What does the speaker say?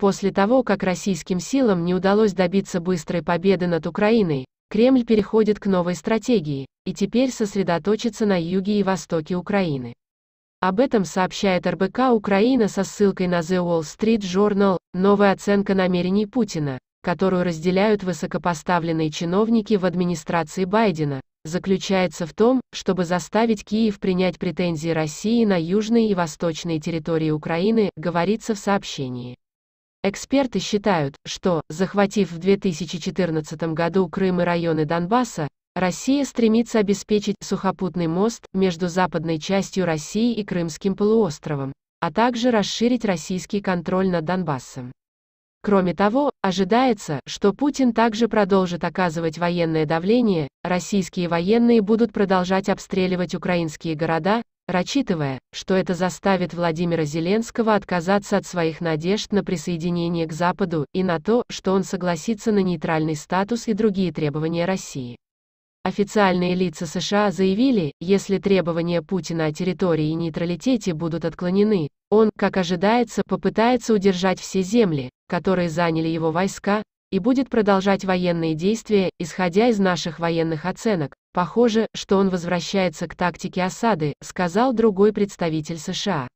После того, как российским силам не удалось добиться быстрой победы над Украиной, Кремль переходит к новой стратегии, и теперь сосредоточится на юге и востоке Украины. Об этом сообщает РБК Украина со ссылкой на The Wall Street Journal, новая оценка намерений Путина, которую разделяют высокопоставленные чиновники в администрации Байдена, заключается в том, чтобы заставить Киев принять претензии России на южные и восточные территории Украины, говорится в сообщении. Эксперты считают, что, захватив в 2014 году Крым и районы Донбасса, Россия стремится обеспечить сухопутный мост между западной частью России и Крымским полуостровом, а также расширить российский контроль над Донбассом. Кроме того, ожидается, что Путин также продолжит оказывать военное давление, российские военные будут продолжать обстреливать украинские города, рассчитывая, что это заставит Владимира Зеленского отказаться от своих надежд на присоединение к Западу и на то, что он согласится на нейтральный статус и другие требования России. Официальные лица США заявили, если требования Путина о территории и нейтралитете будут отклонены, он, как ожидается, попытается удержать все земли, которые заняли его войска, и будет продолжать военные действия, исходя из наших военных оценок. Похоже, что он возвращается к тактике осады, сказал другой представитель США.